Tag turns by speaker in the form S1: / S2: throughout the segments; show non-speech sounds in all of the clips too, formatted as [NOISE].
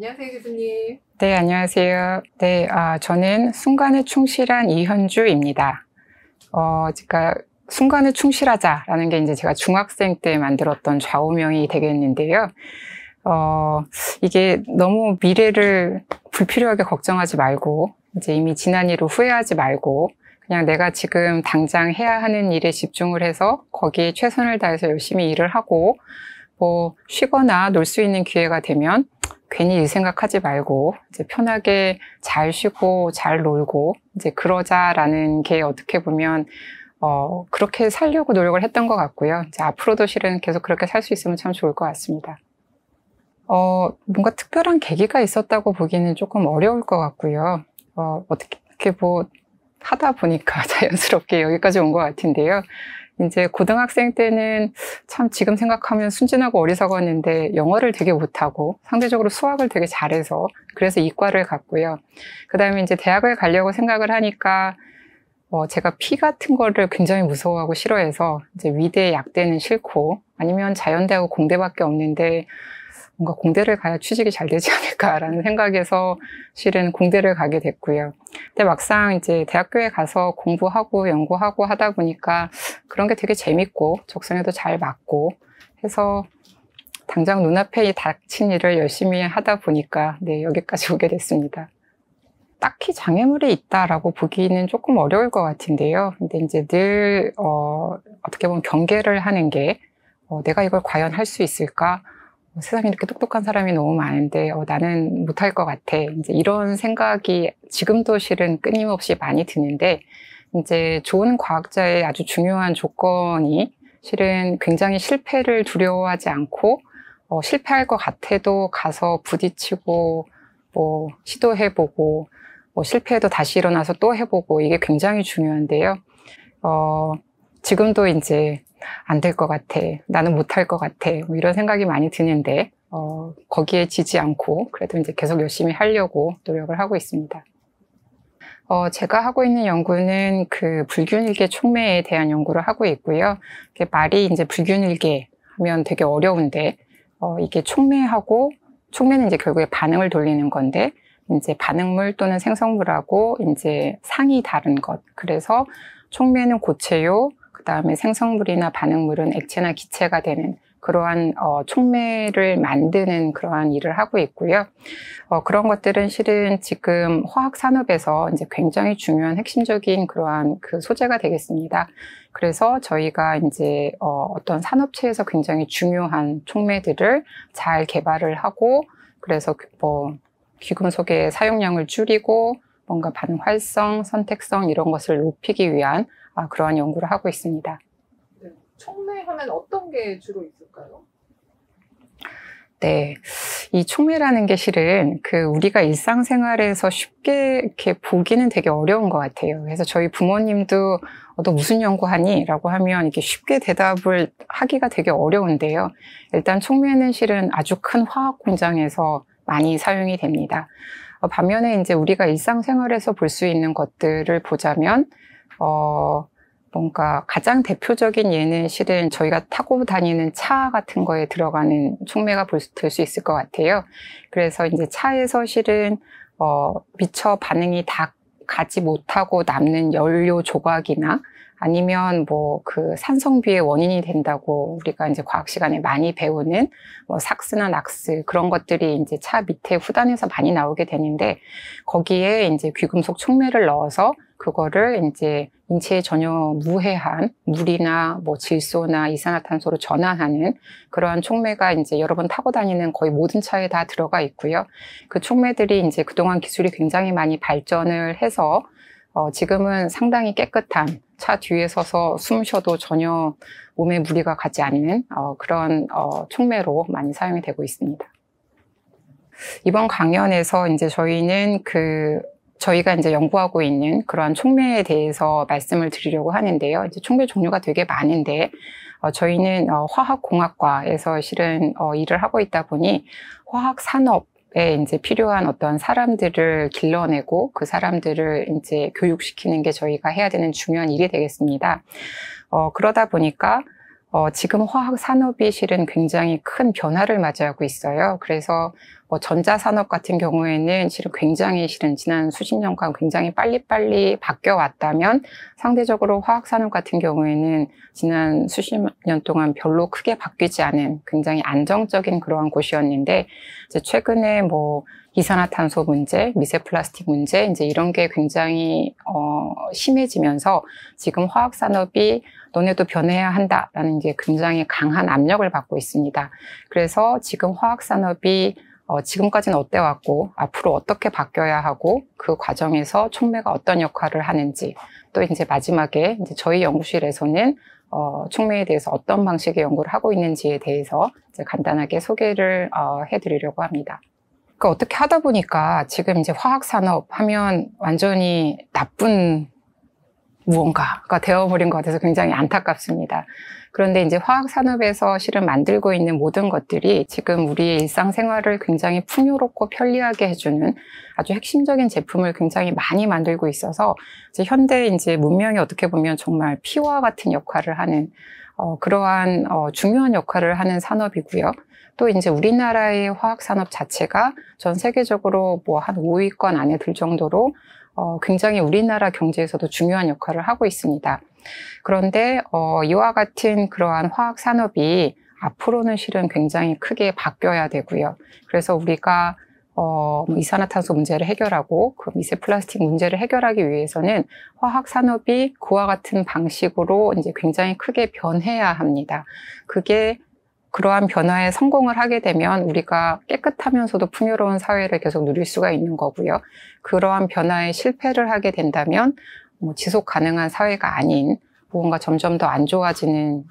S1: 안녕하세요, 교수님. 네, 안녕하세요. 네, 아, 저는 순간에 충실한 이현주입니다. 어, 제가 순간에 충실하자라는 게 이제 제가 중학생 때 만들었던 좌우명이 되겠는데요. 어, 이게 너무 미래를 불필요하게 걱정하지 말고, 이제 이미 지난 일을 후회하지 말고, 그냥 내가 지금 당장 해야 하는 일에 집중을 해서 거기에 최선을 다해서 열심히 일을 하고, 뭐, 쉬거나 놀 수 있는 기회가 되면 괜히 이 생각하지 말고 이제 편하게 잘 쉬고 잘 놀고 이제 그러자라는 게 어떻게 보면 어, 그렇게 살려고 노력을 했던 것 같고요. 이제 앞으로도 실은 계속 그렇게 살 수 있으면 참 좋을 것 같습니다. 어, 뭔가 특별한 계기가 있었다고 보기는 조금 어려울 것 같고요. 어, 어떻게 뭐 하다 보니까 [LAUGHS] 자연스럽게 여기까지 온 것 같은데요. 이제 고등학생 때는 참 지금 생각하면 순진하고 어리석었는데 영어를 되게 못하고 상대적으로 수학을 되게 잘해서 그래서 이과를 갔고요. 그 다음에 이제 대학을 가려고 생각을 하니까 어, 제가 피 같은 거를 굉장히 무서워하고 싫어해서 이제 위대 약대는 싫고 아니면 자연대하고 공대밖에 없는데 뭔가 공대를 가야 취직이 잘 되지 [LAUGHS] 않을까라는 생각에서 실은 공대를 가게 됐고요. 근데 막상 이제 대학교에 가서 공부하고 연구하고 하다 보니까 그런 게 되게 재밌고 적성에도 잘 맞고 해서 당장 눈앞에 닥친 일을 열심히 하다 보니까 네, 여기까지 오게 됐습니다. 딱히 장애물이 있다라고 보기는 조금 어려울 것 같은데요. 근데 이제 늘, 어, 어떻게 보면 경계를 하는 게, 어, 내가 이걸 과연 할 수 있을까? 뭐 세상에 이렇게 똑똑한 사람이 너무 많은데 어, 나는 못할 것 같아. 이제 이런 생각이 지금도 실은 끊임없이 많이 드는데 이제 좋은 과학자의 아주 중요한 조건이 실은 굉장히 실패를 두려워하지 않고 어, 실패할 것 같아도 가서 부딪히고 뭐 시도해보고 뭐 실패해도 다시 일어나서 또 해보고 이게 굉장히 중요한데요. 어, 지금도 이제 안 될 것 같아. 나는 못할 것 같아. 뭐 이런 생각이 많이 드는데, 어, 거기에 지지 않고 그래도 이제 계속 열심히 하려고 노력을 하고 있습니다. 어, 제가 하고 있는 연구는 그 불균일계 촉매에 대한 연구를 하고 있고요. 말이 이제 불균일계 하면 되게 어려운데, 어, 이게 촉매하고, 촉매는 이제 결국에 반응을 돌리는 건데, 이제 반응물 또는 생성물하고 이제 상이 다른 것. 그래서 촉매는 고체요, 그 다음에 생성물이나 반응물은 액체나 기체가 되는 그러한 어, 촉매를 만드는 그러한 일을 하고 있고요. 어, 그런 것들은 실은 지금 화학 산업에서 이제 굉장히 중요한 핵심적인 그러한 그 소재가 되겠습니다. 그래서 저희가 이제 어, 어떤 산업체에서 굉장히 중요한 촉매들을 잘 개발을 하고 그래서 그, 뭐 귀금속의 사용량을 줄이고 뭔가 반활성, 선택성 이런 것을 높이기 위한 아, 그러한 연구를 하고 있습니다. 네, 촉매 하면 어떤 게 주로 있을까요? 네. 이 촉매라는 게 실은 그 우리가 일상생활에서 쉽게 이렇게 보기는 되게 어려운 것 같아요. 그래서 저희 부모님도 어, 너 무슨 연구하니? 라고 하면 이렇게 쉽게 대답을 하기가 되게 어려운데요. 일단 촉매는 실은 아주 큰 화학 공장에서 많이 사용이 됩니다. 어, 반면에 이제 우리가 일상생활에서 볼 수 있는 것들을 보자면 어, 뭔가 가장 대표적인 예는 실은 저희가 타고 다니는 차 같은 거에 들어가는 촉매가 될수 있을 것 같아요. 그래서 이제 차에서 실은 어, 미처 반응이 다 가지 못하고 남는 연료 조각이나 아니면 뭐 그 산성비의 원인이 된다고 우리가 이제 과학 시간에 많이 배우는 뭐 삭스나 낙스 그런 것들이 이제 차 밑에 후단에서 많이 나오게 되는데 거기에 이제 귀금속 촉매를 넣어서 그거를 이제 인체에 전혀 무해한 물이나 뭐 질소나 이산화탄소로 전환하는 그러한 촉매가 이제 여러 번 타고 다니는 거의 모든 차에 다 들어가 있고요. 그 촉매들이 이제 그동안 기술이 굉장히 많이 발전을 해서 어, 지금은 상당히 깨끗한 차 뒤에 서서 숨 쉬어도 전혀 몸에 무리가 가지 않는 어, 그런 어, 촉매로 많이 사용이 되고 있습니다. 이번 강연에서 이제 저희는 그 저희가 이제 연구하고 있는 그러한 촉매에 대해서 말씀을 드리려고 하는데요. 이제 촉매 종류가 되게 많은데 어, 저희는 어, 화학공학과에서 실은 어, 일을 하고 있다 보니 화학산업 이제 필요한 어떤 사람들을 길러내고 그 사람들을 이제 교육시키는 게 저희가 해야 되는 중요한 일이 되겠습니다. 어, 그러다 보니까 어, 지금 화학 산업이 실은 굉장히 큰 변화를 맞이하고 있어요. 그래서 뭐 전자산업 같은 경우에는 실은 굉장히 실은 지난 수십 년간 굉장히 빨리빨리 바뀌어왔다면 상대적으로 화학산업 같은 경우에는 지난 수십 년 동안 별로 크게 바뀌지 않은 굉장히 안정적인 그러한 곳이었는데 이제 최근에 뭐 이산화탄소 문제, 미세 플라스틱 문제 이제 이런 게 굉장히 어, 심해지면서 지금 화학산업이 너네도 변해야 한다라는 게 굉장히 강한 압력을 받고 있습니다. 그래서 지금 화학 산업이 어, 지금까지는 어때 왔고 앞으로 어떻게 바뀌어야 하고 그 과정에서 촉매가 어떤 역할을 하는지 또 이제 마지막에 이제 저희 연구실에서는 어, 촉매에 대해서 어떤 방식의 연구를 하고 있는지에 대해서 간단하게 소개를 어, 해드리려고 합니다. 그 어떻게 하다 보니까 지금 이제 화학 산업 하면 완전히 나쁜 무언가가 되어버린 것 같아서 굉장히 안타깝습니다. 그런데 이제 화학 산업에서 실은 만들고 있는 모든 것들이 지금 우리의 일상생활을 굉장히 풍요롭고 편리하게 해주는 아주 핵심적인 제품을 굉장히 많이 만들고 있어서 이제 현대 이제 문명이 어떻게 보면 정말 피와 같은 역할을 하는 어, 그러한 어, 중요한 역할을 하는 산업이고요. 또 이제 우리나라의 화학 산업 자체가 전 세계적으로 뭐 한 5위권 안에 들 정도로 어, 굉장히 우리나라 경제에서도 중요한 역할을 하고 있습니다. 그런데 어, 이와 같은 그러한 화학 산업이 앞으로는 실은 굉장히 크게 바뀌어야 되고요. 그래서 우리가 어, 뭐 이산화탄소 문제를 해결하고 그 미세 플라스틱 문제를 해결하기 위해서는 화학 산업이 그와 같은 방식으로 이제 굉장히 크게 변해야 합니다. 그게 그러한 변화에 성공을 하게 되면 우리가 깨끗하면서도 풍요로운 사회를 계속 누릴 수가 있는 거고요. 그러한 변화에 실패를 하게 된다면 뭐 지속 가능한 사회가 아닌 무언가 점점 더 안 좋아지는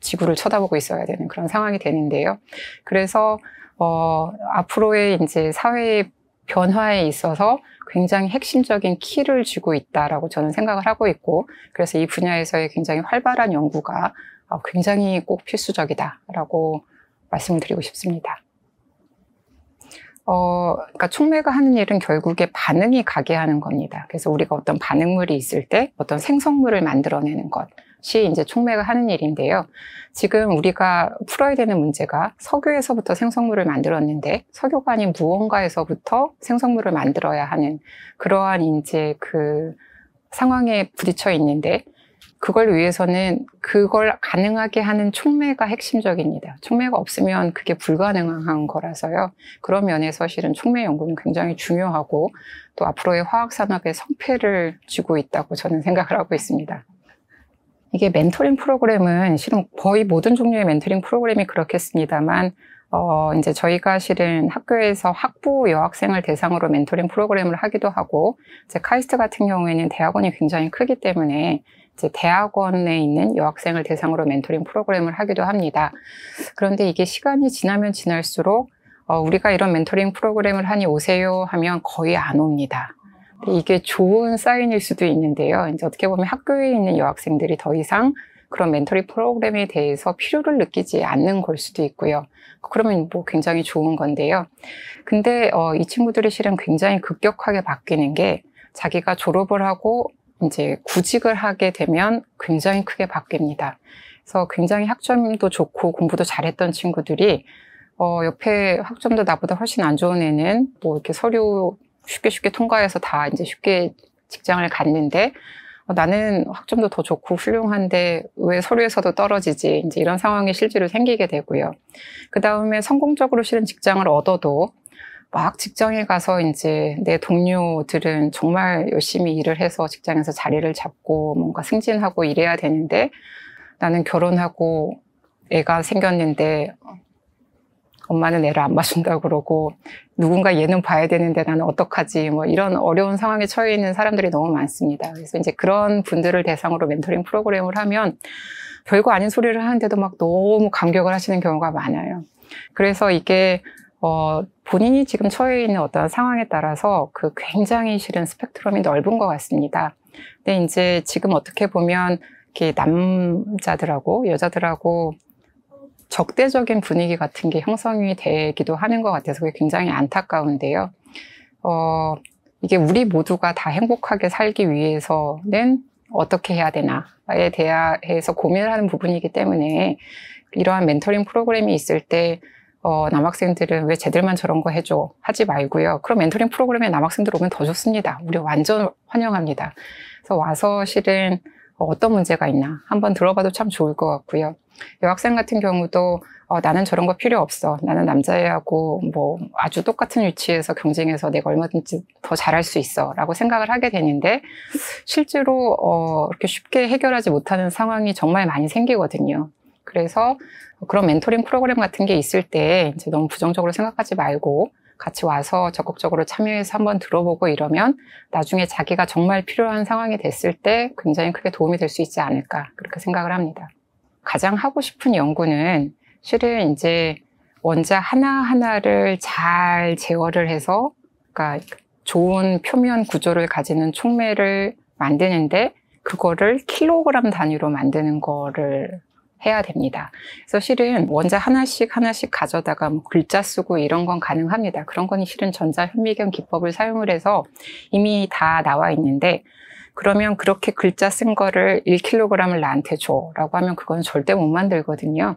S1: 지구를 쳐다보고 있어야 되는 그런 상황이 되는데요. 그래서 어, 앞으로의 이제 사회의 변화에 있어서 굉장히 핵심적인 키를 쥐고 있다라고 저는 생각을 하고 있고, 그래서 이 분야에서의 굉장히 활발한 연구가 어, 굉장히 꼭 필수적이다라고 말씀 드리고 싶습니다. 어, 그러니까 촉매가 하는 일은 결국에 반응이 가게 하는 겁니다. 그래서 우리가 어떤 반응물이 있을 때 어떤 생성물을 만들어내는 것이 이제 촉매가 하는 일인데요. 지금 우리가 풀어야 되는 문제가 석유에서부터 생성물을 만들었는데 석유가 아닌 무언가에서부터 생성물을 만들어야 하는 그러한 이제 그 상황에 부딪혀 있는데 그걸 위해서는 그걸 가능하게 하는 촉매가 핵심적입니다. 촉매가 없으면 그게 불가능한 거라서요. 그런 면에서 실은 촉매 연구는 굉장히 중요하고 또 앞으로의 화학 산업의 성패를 지고 있다고 저는 생각을 하고 있습니다. 이게 멘토링 프로그램은 실은 거의 모든 종류의 멘토링 프로그램이 그렇겠습니다만 어, 이제 저희가 실은 학교에서 학부 여학생을 대상으로 멘토링 프로그램을 하기도 하고, 이제 카이스트 같은 경우에는 대학원이 굉장히 크기 때문에 대학원에 있는 여학생을 대상으로 멘토링 프로그램을 하기도 합니다. 그런데 이게 시간이 지나면 지날수록 어, 우리가 이런 멘토링 프로그램을 하니 오세요 하면 거의 안 옵니다. 이게 좋은 사인일 수도 있는데요. 이제 어떻게 보면 학교에 있는 여학생들이 더 이상 그런 멘토링 프로그램에 대해서 필요를 느끼지 않는 걸 수도 있고요. 그러면 뭐 굉장히 좋은 건데요. 근데 어, 이 친구들의 실은 굉장히 급격하게 바뀌는 게 자기가 졸업을 하고 이제 구직을 하게 되면 굉장히 크게 바뀝니다. 그래서 굉장히 학점도 좋고 공부도 잘했던 친구들이 어, 옆에 학점도 나보다 훨씬 안 좋은 애는 뭐 이렇게 서류 쉽게 쉽게 통과해서 다 이제 쉽게 직장을 갔는데 어, 나는 학점도 더 좋고 훌륭한데 왜 서류에서도 떨어지지 이제 이런 상황이 실제로 생기게 되고요. 그 다음에 성공적으로 실은 직장을 얻어도 막 직장에 가서 이제 내 동료들은 정말 열심히 일을 해서 직장에서 자리를 잡고 뭔가 승진하고 일해야 되는데 나는 결혼하고 애가 생겼는데 엄마는 애를 안 봐준다 고 그러고 누군가 얘는 봐야 되는데 나는 어떡하지 뭐 이런 어려운 상황에 처해 있는 사람들이 너무 많습니다. 그래서 이제 그런 분들을 대상으로 멘토링 프로그램을 하면 별거 아닌 소리를 하는데도 막 너무 감격을 하시는 경우가 많아요. 그래서 이게 어 본인이 지금 처해 있는 어떤 상황에 따라서 그 굉장히 실은 스펙트럼이 넓은 것 같습니다. 근데 이제 지금 어떻게 보면 이렇게 남자들하고 여자들하고 적대적인 분위기 같은 게 형성이 되기도 하는 것 같아서 그게 굉장히 안타까운데요. 어, 이게 우리 모두가 다 행복하게 살기 위해서는 어떻게 해야 되나에 대해서 고민을 하는 부분이기 때문에 이러한 멘토링 프로그램이 있을 때 어, 남학생들은 왜 쟤들만 저런 거 해줘 하지 말고요. 그럼 멘토링 프로그램에 남학생들 오면 더 좋습니다. 우리 완전 환영합니다. 그래서 와서 실은 어떤 문제가 있나 한번 들어봐도 참 좋을 것 같고요. 여학생 같은 경우도 어, 나는 저런 거 필요 없어. 나는 남자애하고 뭐 아주 똑같은 위치에서 경쟁해서 내가 얼마든지 더 잘할 수 있어. 라고 생각을 하게 되는데 실제로 어, 이렇게 쉽게 해결하지 못하는 상황이 정말 많이 생기거든요. 그래서 그런 멘토링 프로그램 같은 게 있을 때 이제 너무 부정적으로 생각하지 말고 같이 와서 적극적으로 참여해서 한번 들어보고 이러면 나중에 자기가 정말 필요한 상황이 됐을 때 굉장히 크게 도움이 될 수 있지 않을까 그렇게 생각을 합니다. 가장 하고 싶은 연구는 실은 이제 원자 하나하나를 잘 제어를 해서 그러니까 좋은 표면 구조를 가지는 촉매를 만드는데 그거를 킬로그램 단위로 만드는 거를 해야 됩니다. 그래서 실은 원자 하나씩 하나씩 가져다가 뭐 글자 쓰고 이런 건 가능합니다. 그런 건 실은 전자 현미경 기법을 사용을 해서 이미 다 나와 있는데 그러면 그렇게 글자 쓴 거를 1kg을 나한테 줘라고 하면 그건 절대 못 만들거든요.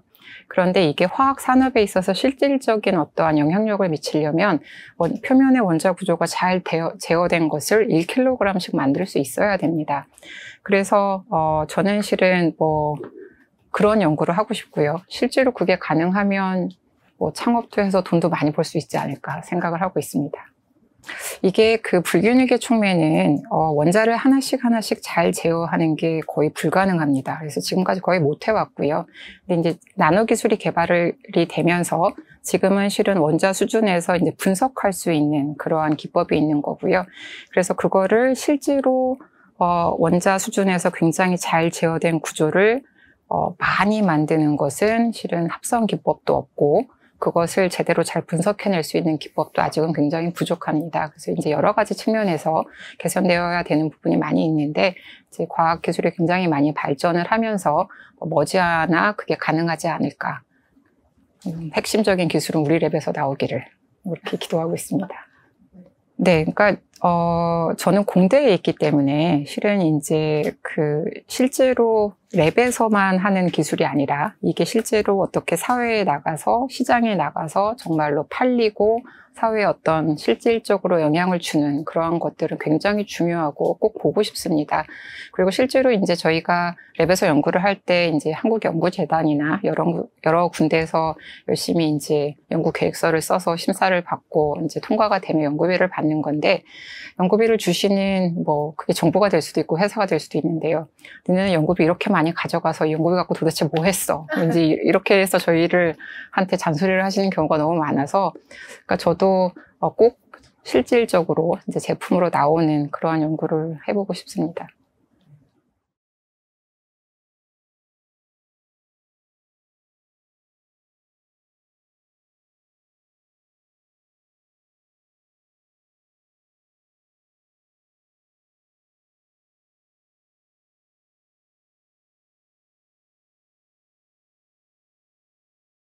S1: 그런데 이게 화학 산업에 있어서 실질적인 어떠한 영향력을 미치려면 표면의 원자 구조가 잘 대여, 제어된 것을 1kg씩 만들 수 있어야 됩니다. 그래서 어, 저는 실은 뭐 그런 연구를 하고 싶고요. 실제로 그게 가능하면 뭐 창업도 해서 돈도 많이 벌 수 있지 않을까 생각을 하고 있습니다. 이게 그 불균형의 촉매는 어, 원자를 하나씩 하나씩 잘 제어하는 게 거의 불가능합니다. 그래서 지금까지 거의 못 해왔고요. 근데 이제 나노 기술이 개발이 되면서 지금은 실은 원자 수준에서 이제 분석할 수 있는 그러한 기법이 있는 거고요. 그래서 그거를 실제로 어, 원자 수준에서 굉장히 잘 제어된 구조를 어, 많이 만드는 것은 실은 합성 기법도 없고 그것을 제대로 잘 분석해낼 수 있는 기법도 아직은 굉장히 부족합니다. 그래서 이제 여러 가지 측면에서 개선되어야 되는 부분이 많이 있는데 이제 과학 기술이 굉장히 많이 발전을 하면서 머지않아 그게 가능하지 않을까. 음, 핵심적인 기술은 우리 랩에서 나오기를 이렇게 기도하고 있습니다. 네, 그러니까 어 저는 공대에 있기 때문에 실은 이제 그 실제로 랩에서만 하는 기술이 아니라 이게 실제로 어떻게 사회에 나가서 시장에 나가서 정말로 팔리고 사회에 어떤 실질적으로 영향을 주는 그러한 것들은 굉장히 중요하고 꼭 보고 싶습니다. 그리고 실제로 이제 저희가 랩에서 연구를 할 때 이제 한국연구재단이나 여러, 여러 군데에서 열심히 이제 연구 계획서를 써서 심사를 받고 이제 통과가 되면 연구비를 받는 건데 연구비를 주시는 뭐 그게 정보가 될 수도 있고 회사가 될 수도 있는데요. 근데 연구비 이렇게 많이 가져가서 연구해 갖고 도대체 뭐 했어? 이제 이렇게 해서 저희를 한테 잔소리를 하시는 경우가 너무 많아서 그러니까 저도 어, 꼭 실질적으로 이제 제품으로 나오는 그러한 연구를 해보고 싶습니다.